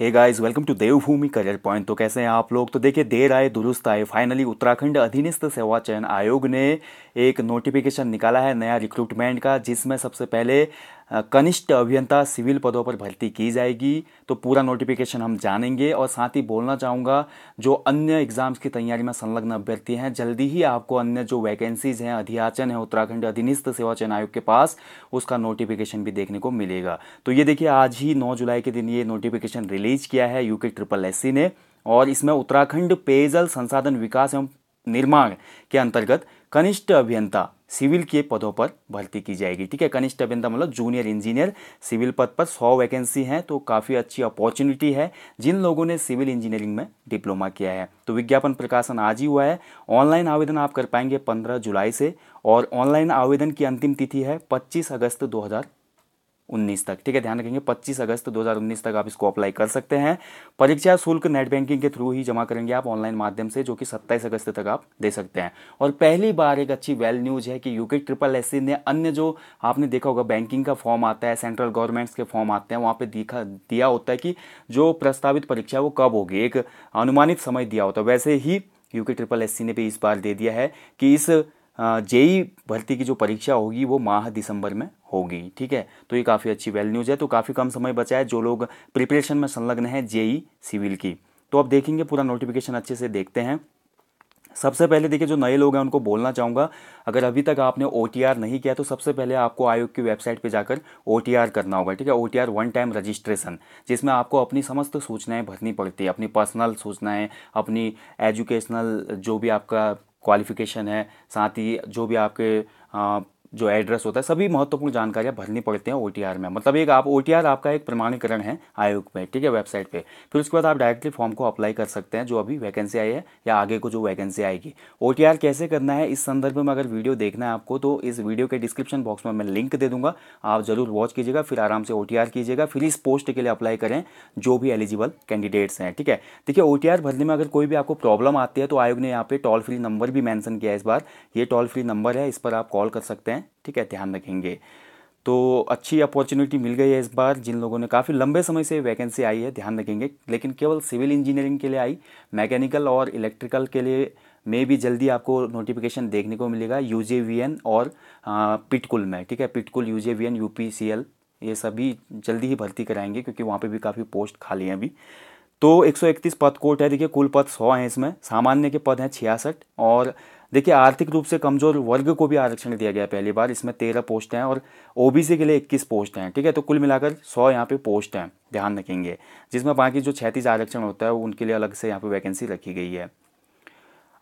hey guys welcome to Devbhoomi career point तो कैसे हैं आप लोग तो देखिए देर आए दुरुस्त आए फाइनली उत्तराखंड अधीनस्थ सेवा चयन आयोग ने एक नोटिफिकेशन निकाला है नया रिक्रूटमेंट का जिसमें सबसे पहले कनिष्ठ अभियंता सिविल पदों पर भर्ती की जाएगी तो पूरा नोटिफिकेशन हम जानेंगे और साथ ही बोलना चाहूँगा जो अन्य एग्जाम्स की तैयारी में संलग्न अभ्यर्थी हैं जल्दी ही आपको अन्य जो वैकेंसीज हैं अधियाचन है उत्तराखंड अधीनस्थ सेवा चयन आयोग के पास उसका नोटिफिकेशन भी देखने को मिलेगा तो ये देखिए आज ही नौ जुलाई के दिन ये नोटिफिकेशन रिलीज किया है यूके ट्रिपल एस ने और इसमें उत्तराखंड पेयजल संसाधन विकास एवं निर्माण के अंतर्गत कनिष्ठ अभियंता सिविल के पदों पर भर्ती की जाएगी ठीक है कनिष्ठ अभियंता मतलब जूनियर इंजीनियर सिविल पद पर सौ वैकेंसी हैं तो काफ़ी अच्छी अपॉर्चुनिटी है जिन लोगों ने सिविल इंजीनियरिंग में डिप्लोमा किया है तो विज्ञापन प्रकाशन आज ही हुआ है ऑनलाइन आवेदन आप कर पाएंगे पंद्रह जुलाई से और ऑनलाइन आवेदन की अंतिम तिथि है पच्चीस अगस्त दो 2019 तक ठीक है ध्यान रखेंगे 25 अगस्त 2019 तक आप इसको अप्लाई कर सकते हैं परीक्षा शुल्क नेट बैंकिंग के थ्रू ही जमा करेंगे आप ऑनलाइन माध्यम से जो कि 27 अगस्त तक आप दे सकते हैं और पहली बार एक अच्छी वेल न्यूज है कि यूके ट्रिपल एस ने अन्य जो आपने देखा होगा बैंकिंग का फॉर्म आता है सेंट्रल गवर्नमेंट्स के फॉर्म आते हैं वहाँ पर दिखा दिया होता है कि जो प्रस्तावित परीक्षा वो कब होगी एक अनुमानित समय दिया होता है वैसे ही यूके ट्रिपल एस ने भी इस बार दे दिया है कि इस जेई भर्ती की जो परीक्षा होगी वो माह दिसंबर में होगी ठीक है तो ये काफ़ी अच्छी वेल न्यूज़ है तो काफ़ी कम समय बचा है जो लोग प्रिपरेशन में संलग्न हैं जेई सिविल की तो आप देखेंगे पूरा नोटिफिकेशन अच्छे से देखते हैं सबसे पहले देखिए जो नए लोग हैं उनको बोलना चाहूँगा अगर अभी तक आपने ओ नहीं किया तो सबसे पहले आपको आयोग की वेबसाइट पे जाकर ओ करना होगा ठीक है ओ वन टाइम रजिस्ट्रेशन जिसमें आपको अपनी समस्त सूचनाएं भरनी पड़ती है अपनी पर्सनल सूचनाएं अपनी एजुकेशनल जो भी आपका क्वालिफिकेशन है साथ ही जो भी आपके जो एड्रेस होता है सभी महत्वपूर्ण जानकारियाँ भरनी पड़ती हैं ओ में मतलब एक आप ओ आपका एक प्रमाणीकरण है आयोग में ठीक है वेबसाइट पे फिर उसके बाद आप डायरेक्टली फॉर्म को अप्लाई कर सकते हैं जो अभी वैकेंसी आई है या आगे को जो वैकेंसी आएगी ओ कैसे करना है इस संदर्भ में अगर वीडियो देखना है आपको तो इस वीडियो के डिस्क्रिप्शन बॉक्स में मैं लिंक दे दूंगा आप जरूर वॉच कीजिएगा फिर आराम से ओ कीजिएगा फिर इस पोस्ट के लिए अप्लाई करें जो भी एलिजिबल कैंडिडेट्स हैं ठीक है देखिए ओ भरने में अगर कोई भी आपको प्रॉब्लम आती है तो आयोग ने यहाँ पे टोल फ्री नंबर भी मैंशन किया है इस बार ये टोल फ्री नंबर है इस पर आप कॉल कर सकते हैं हैं ठीक है ध्यान रखेंगे तो अच्छी अपॉर्चुनिटी मिल गई है इस बार जिन लोगों ने काफ़ी लंबे समय से वैकेंसी आई है ध्यान रखेंगे लेकिन केवल सिविल इंजीनियरिंग के लिए आई मैकेनिकल और इलेक्ट्रिकल के लिए में भी जल्दी आपको नोटिफिकेशन देखने को मिलेगा यू और पिटकुल में ठीक है पिटकुल यू जे वी ये सभी जल्दी ही भर्ती कराएंगे क्योंकि वहाँ पे भी काफ़ी पोस्ट खाली हैं अभी तो 131 पद कोट है देखिए कुल पद 100 हैं इसमें सामान्य के पद हैं छियासठ और देखिए आर्थिक रूप से कमजोर वर्ग को भी आरक्षण दिया गया पहली बार इसमें तेरह पोस्ट हैं और ओबीसी के लिए इक्कीस पोस्ट हैं ठीक है तो कुल मिलाकर सौ यहाँ पे पोस्ट हैं ध्यान रखेंगे जिसमें बाकी जो छैतीस आरक्षण होता है उनके लिए अलग से यहाँ पे वैकेंसी रखी गई है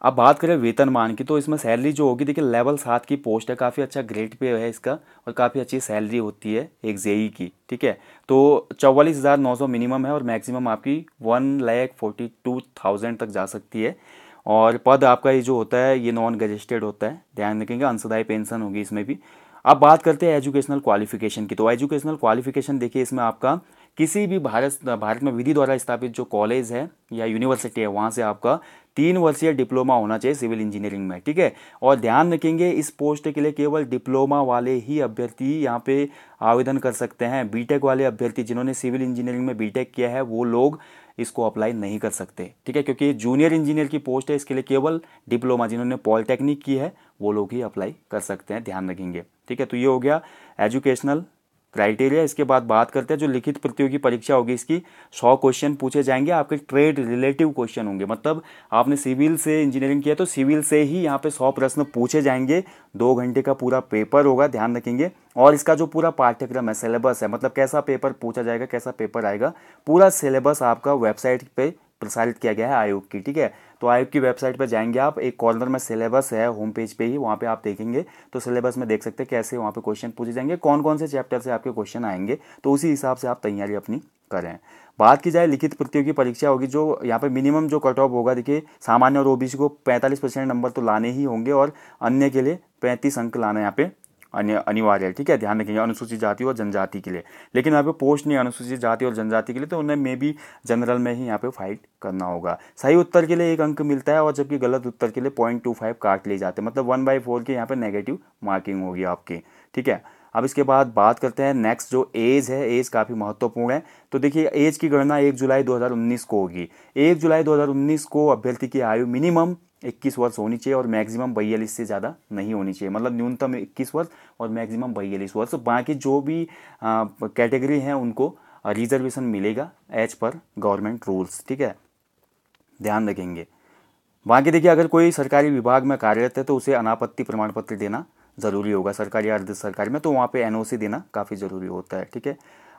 अब बात करें वेतनमान की तो इसमें सैलरी जो होगी देखिए लेवल सात की पोस्ट है काफ़ी अच्छा ग्रेड पे है इसका और काफ़ी अच्छी सैलरी होती है एक जेई की ठीक है तो चौवालीस हज़ार नौ सौ मिनिमम है और मैक्सिमम आपकी one lakh forty two thousand तक जा सकती है और पद आपका ये जो होता है ये नॉन रजिस्टर्ड होता है ध्यान रखेंगे अंशदायी पेंशन होगी इसमें भी अब बात करते हैं एजुकेशनल क्वालिफिकेशन की तो एजुकेशनल क्वालिफिकेशन देखिए इसमें आपका किसी भी भारत भारत में विधि द्वारा स्थापित जो कॉलेज है या यूनिवर्सिटी है वहाँ से आपका तीन वर्षीय डिप्लोमा होना चाहिए सिविल इंजीनियरिंग में ठीक है और ध्यान रखेंगे इस पोस्ट के लिए केवल डिप्लोमा वाले ही अभ्यर्थी यहाँ पे आवेदन कर सकते हैं बीटेक वाले अभ्यर्थी जिन्होंने सिविल इंजीनियरिंग में बीटेक किया है वो लोग इसको अप्लाई नहीं कर सकते ठीक है क्योंकि जूनियर इंजीनियर की पोस्ट है इसके लिए केवल डिप्लोमा जिन्होंने पॉलिटेक्निक की है वो लोग ही अप्लाई कर सकते हैं ध्यान रखेंगे ठीक है तो ये हो गया एजुकेशनल क्राइटेरिया इसके बाद बात करते हैं जो लिखित प्रतियोगी परीक्षा होगी इसकी सौ क्वेश्चन पूछे जाएंगे आपके ट्रेड रिलेटिव क्वेश्चन होंगे मतलब आपने सिविल से इंजीनियरिंग किया तो सिविल से ही यहाँ पे सौ प्रश्न पूछे जाएंगे दो घंटे का पूरा पेपर होगा ध्यान रखेंगे और इसका जो पूरा पाठ्यक्रम है सिलेबस है मतलब कैसा पेपर पूछा जाएगा कैसा पेपर आएगा पूरा सिलेबस आपका वेबसाइट पर प्रसारित किया गया है आयोग की ठीक है तो आयोग की वेबसाइट पर जाएंगे आप एक कॉर्नर में सिलेबस है होम पेज पे ही वहाँ पे आप देखेंगे तो सिलेबस में देख सकते हैं कैसे वहाँ पे क्वेश्चन पूछे जाएंगे कौन कौन से चैप्टर से आपके क्वेश्चन आएंगे तो उसी हिसाब से आप तैयारी अपनी करें बात की जाए लिखित प्रतियोगी परीक्षा होगी जो यहाँ पे मिनिमम जो कट ऑफ होगा देखिए सामान्य और ओबीसी को 45 परसेंट नंबर तो लाने ही होंगे और अन्य के लिए पैंतीस अंक लाना यहाँ पे अन्य अनिवार्य है ठीक है ध्यान रखेंगे अनुसूचित जाति और जनजाति के लिए लेकिन यहाँ पे पोस्ट नहीं अनुसूचित जाति और जनजाति के लिए तो उन्हें मे बी जनरल में ही यहाँ पे फाइट करना होगा सही उत्तर के लिए एक अंक मिलता है और जबकि गलत उत्तर के लिए पॉइंट टू फाइव काट लिए जाते हैं मतलब वन बाई फोर की यहाँ पर नेगेटिव मार्किंग होगी आपकी ठीक है अब इसके बाद बात करते हैं नेक्स्ट जो एज है एज काफ़ी महत्वपूर्ण है तो देखिए एज की गणना एक जुलाई 2019 को होगी एक जुलाई 2019 को अभ्यर्थी की आयु मिनिमम इक्कीस वर्ष होनी चाहिए और मैक्सिमम बयालीस से ज़्यादा नहीं होनी चाहिए मतलब न्यूनतम इक्कीस वर्ष और मैक्सिमम बयालीस वर्ष तो बाकी जो भी कैटेगरी हैं उनको रिजर्वेशन मिलेगा एज पर गवर्नमेंट रूल्स ठीक है ध्यान रखेंगे बाकी देखिए अगर कोई सरकारी विभाग में कार्यरत है तो उसे अनापत्ति प्रमाण पत्र देना ज़रूरी होगा सरकारी अर्ध सरकारी में तो वहाँ पे एनओसी देना काफ़ी ज़रूरी होता है ठीक है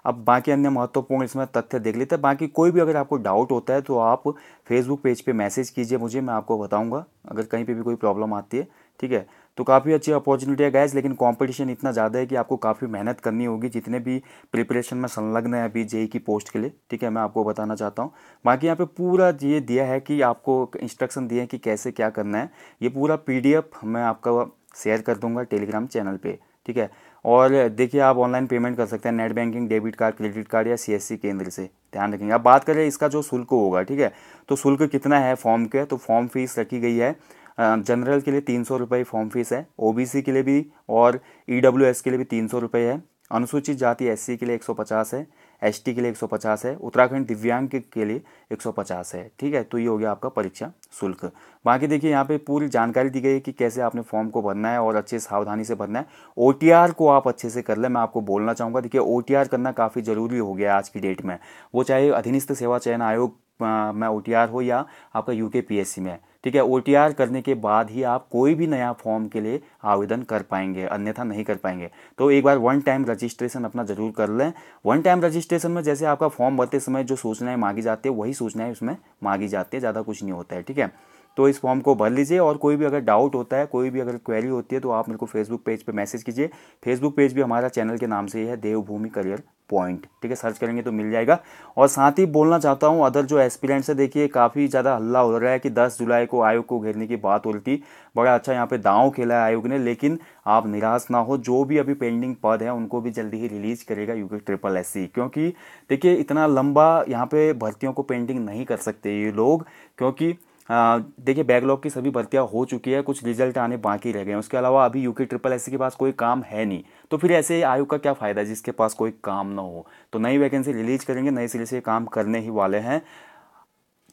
अब बाकी अन्य महत्वपूर्ण इसमें तथ्य देख लेते हैं बाकी कोई भी अगर आपको डाउट होता है तो आप फेसबुक पेज पे मैसेज कीजिए मुझे मैं आपको बताऊंगा अगर कहीं पे भी कोई प्रॉब्लम आती है ठीक है तो काफ़ी अच्छी अपॉर्चुनिटी है गैस लेकिन कंपटीशन इतना ज़्यादा है कि आपको काफ़ी मेहनत करनी होगी जितने भी प्रिपरेशन में संलग्न है अभी जेई e e की पोस्ट के लिए ठीक है मैं आपको बताना चाहता हूँ बाकी यहाँ पे पूरा ये दिया है कि आपको इंस्ट्रक्शन दिए हैं कि कैसे क्या करना है ये पूरा पी मैं आपका शेयर कर दूँगा टेलीग्राम चैनल पर ठीक है और देखिए आप ऑनलाइन पेमेंट कर सकते हैं net banking debit card credit card या सीएससी केंद्र से ध्यान रखेंगे अब बात करें इसका जो शुल्क होगा ठीक है तो शुल्क कितना है फॉर्म के तो फॉर्म फीस रखी गई है जनरल के लिए तीन सौ रुपये फॉर्म फीस है ओबीसी के लिए भी और ईडब्ल्यूएस e के लिए भी तीन सौ रुपये है अनुसूचित जाति एससी के लिए एक सौ पचास है एस के लिए 150 है उत्तराखंड दिव्यांग के लिए 150 है ठीक है तो ये हो गया आपका परीक्षा शुल्क बाकी देखिए यहाँ पे पूरी जानकारी दी गई है कि कैसे आपने फॉर्म को भरना है और अच्छे सावधानी से भरना है ओ को आप अच्छे से कर लें मैं आपको बोलना चाहूँगा देखिए ओ करना काफ़ी ज़रूरी हो गया आज की डेट में वो चाहे अधीनस्थ सेवा चयन आयोग मैं ओ हो या आपका यू के में ठीक है ओ करने के बाद ही आप कोई भी नया फॉर्म के लिए आवेदन कर पाएंगे अन्यथा नहीं कर पाएंगे तो एक बार वन टाइम रजिस्ट्रेशन अपना जरूर कर लें वन टाइम रजिस्ट्रेशन में जैसे आपका फॉर्म भरते समय जो सूचनाएं मांगी जाती है वही सूचनाएं उसमें मांगी जाती है ज़्यादा कुछ नहीं होता है ठीक है तो इस फॉर्म को भर लीजिए और कोई भी अगर डाउट होता है कोई भी अगर क्वेरी होती है तो आप मेरे को फेसबुक पेज पर मैसेज कीजिए फेसबुक पेज भी हमारा चैनल के नाम से ही है देवभूमि करियर पॉइंट ठीक है सर्च करेंगे तो मिल जाएगा और साथ ही बोलना चाहता हूँ अदर जो एस्पिरेंट्स है देखिए काफ़ी ज़्यादा हल्ला हो रहा है कि 10 जुलाई को आयोग को घेरने की बात हो रही थी बड़ा अच्छा यहाँ पे दाव खेला है आयोग ने लेकिन आप निराश ना हो जो भी अभी पेंडिंग पद है उनको भी जल्दी ही रिलीज करेगा यू ट्रिपल एस क्योंकि देखिए इतना लंबा यहाँ पर भर्तियों को पेंडिंग नहीं कर सकते ये लोग क्योंकि देखिए बैकलॉग की सभी भर्तियाँ हो चुकी है कुछ रिजल्ट आने बाकी रह गए हैं उसके अलावा अभी यूके ट्रिपल एस के पास कोई काम है नहीं तो फिर ऐसे आयोग का क्या फ़ायदा है जिसके पास कोई काम ना हो तो नई वैकेंसी रिलीज करेंगे नए सिरे से काम करने ही वाले हैं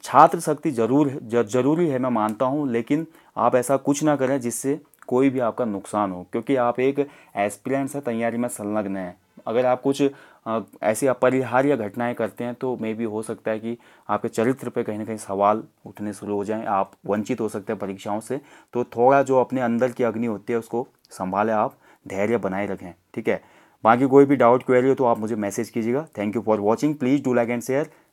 छात्र शक्ति जरूर जरूरी है मैं मानता हूँ लेकिन आप ऐसा कुछ ना करें जिससे कोई भी आपका नुकसान हो क्योंकि आप एक एस्पिरेंट्स है तैयारी में संलग्न है अगर आप कुछ ऐसी अपरिहार्य घटनाएं करते हैं तो मे भी हो सकता है कि आपके चरित्र पे कहीं ना कहीं सवाल उठने शुरू हो जाए आप वंचित हो सकते हैं परीक्षाओं से तो थोड़ा जो अपने अंदर की अग्नि होती है उसको संभालें आप धैर्य बनाए रखें ठीक है बाकी कोई भी डाउट क्वेरी हो तो आप मुझे मैसेज कीजिएगा thank you for watching please do like and share